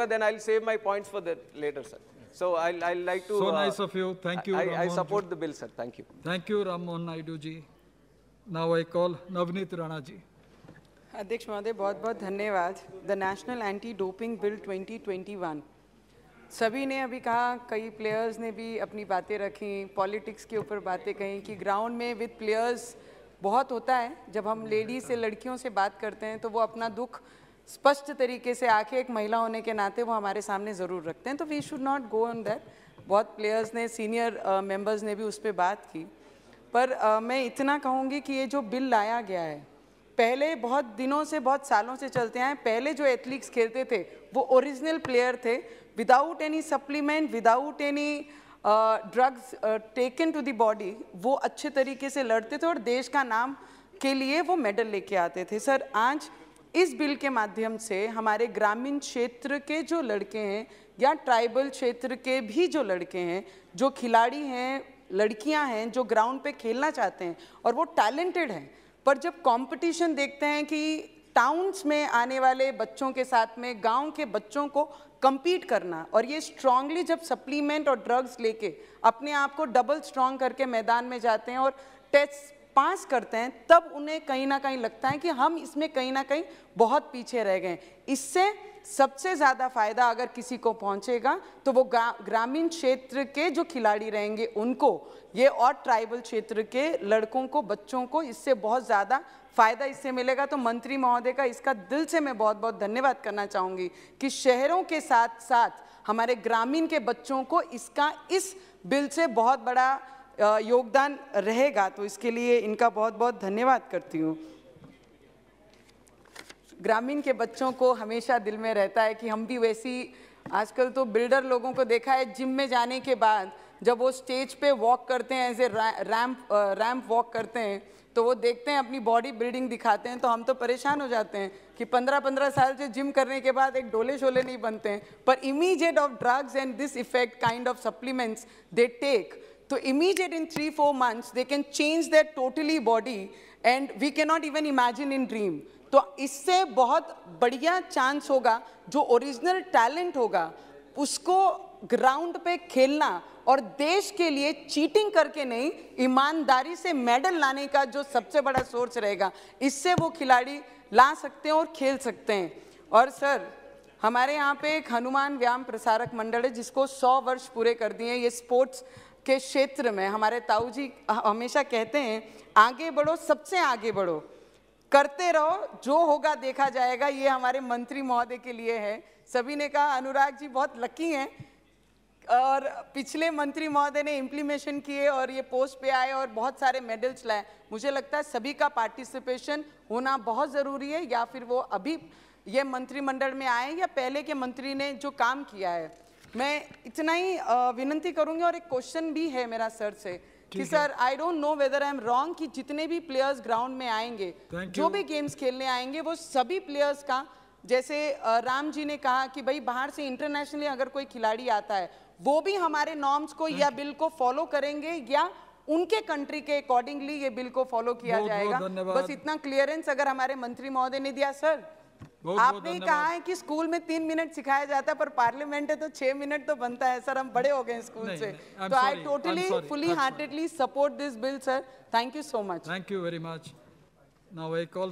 But then I'll save my points for the later, sir. So I'll, I'll like to. So uh, nice of you. Thank you. I, I support ji. the bill, sir. Thank you. Thank you, Ramon Naidu ji. Now I call Navneet Rana ji. अध्यक्ष महोदय बहुत बहुत धन्यवाद the national anti doping bill 2021 सभी ने अभी कहा कई प्लेयर्स ने भी अपनी बातें रखी पॉलिटिक्स के ऊपर बातें कहीं कि ग्राउंड में विद प्लेयर्स बहुत होता है जब हम लेडीज से लड़कियों से बात करते हैं तो वो अपना दुख स्पष्ट तरीके से आके एक महिला होने के नाते वो हमारे सामने ज़रूर रखते हैं तो we should not go on that बहुत प्लेयर्स ने सीनियर मेंबर्स uh, ने भी उस पर बात की पर uh, मैं इतना कहूँगी कि ये जो बिल लाया गया है पहले बहुत दिनों से बहुत सालों से चलते आए पहले जो एथलीट्स खेलते थे वो ओरिजिनल प्लेयर थे without any supplement without any drugs taken to the body वो अच्छे तरीके से लड़ते थे और देश का नाम के लिए वो मेडल लेके आते थे सर आज इस बिल के माध्यम से हमारे ग्रामीण क्षेत्र के जो लड़के हैं या ट्राइबल क्षेत्र के भी जो लड़के हैं जो खिलाड़ी हैं लड़कियां हैं जो ग्राउंड पे खेलना चाहते हैं और वो टैलेंटेड हैं पर जब कंपटीशन देखते हैं कि टाउन्स में आने वाले बच्चों के साथ में गांव के बच्चों को कंपीट करना और ये स्ट्रांगली जब सप्लीमेंट और ड्रग्स लेके अपने आप को डबल स्ट्रांग करके मैदान में जाते हैं और टेस्ट पास करते हैं तब उन्हें कहीं ना कहीं लगता है कि हम इसमें कहीं ना कहीं बहुत पीछे रह गए इससे सबसे ज़्यादा फायदा अगर किसी को पहुंचेगा तो वो ग्रामीण क्षेत्र के जो खिलाड़ी रहेंगे उनको ये और ट्राइबल क्षेत्र के लड़कों को बच्चों को इससे बहुत ज़्यादा फायदा इससे मिलेगा तो मंत्री महोदय का इसका दिल से मैं बहुत बहुत धन्यवाद करना चाहूँगी कि शहरों के साथ साथ हमारे ग्रामीण के बच्चों को इसका इस बिल से बहुत बड़ा योगदान रहेगा तो इसके लिए इनका बहुत बहुत धन्यवाद करती हूँ ग्रामीण के बच्चों को हमेशा दिल में रहता है कि हम भी वैसी आजकल तो बिल्डर लोगों को देखा है जिम में जाने के बाद जब वो स्टेज पे वॉक करते हैं ऐसे रैम्प रैम्प वॉक करते हैं तो वो देखते हैं अपनी बॉडी बिल्डिंग दिखाते हैं तो हम तो परेशान हो जाते हैं कि पंद्रह पंद्रह साल से जिम करने के बाद एक डोले शोले नहीं बनते हैं पर immediate of drugs and this effect kind of supplements they take So in three four months they can change change totally body and we can not even imagine in dream तो इससे बहुत बढ़िया चांस होगा जो original talent होगा उसको ground पे खेलना और देश के लिए चीटिंग करके नहीं ईमानदारी से मेडल लाने का जो सबसे बड़ा सोर्स रहेगा इससे वो खिलाड़ी ला सकते हैं और खेल सकते हैं और सर हमारे यहाँ पे एक हनुमान व्यायाम प्रसारक मंडल है जिसको 100 वर्ष पूरे कर दिए ये स्पोर्ट्स के क्षेत्र में हमारे ताऊ जी हमेशा कहते हैं आगे बढ़ो सबसे आगे बढ़ो करते रहो जो होगा देखा जाएगा ये हमारे मंत्री महोदय के लिए है सभी ने कहा अनुराग जी बहुत लकी हैं और पिछले मंत्री महोदय ने इम्प्लीमेशन किए और ये पोस्ट पे आए और बहुत सारे मेडल्स लाए मुझे लगता है सभी का पार्टिसिपेशन होना बहुत ज़रूरी है या फिर वो अभी ये मंत्रिमंडल में आए या पहले के मंत्री ने जो काम किया है मैं इतना ही विनती करूंगी और एक क्वेश्चन भी है मेरा सर से कि sir I don't know whether I am wrong कि जितने भी प्लेयर्स ग्राउंड में आएंगे जो भी गेम्स खेलने आएंगे वो सभी प्लेयर्स का जैसे राम जी ने कहा कि भाई बाहर से इंटरनेशनली अगर कोई खिलाड़ी आता है वो भी हमारे नॉर्म्स को या बिल को फॉलो करेंगे या उनके कंट्री के अकॉर्डिंगली ये बिल को फॉलो किया जाएगा बस इतना क्लियरेंस अगर हमारे मंत्री महोदय ने दिया सर आपने कहा है कि स्कूल में तीन मिनट सिखाया जाता है पर पार्लियामेंट है तो छह मिनट तो बनता है सर हम बड़े हो गए स्कूल से तो I totally fully heartedly support this bill sir thank you so much thank you very much now I call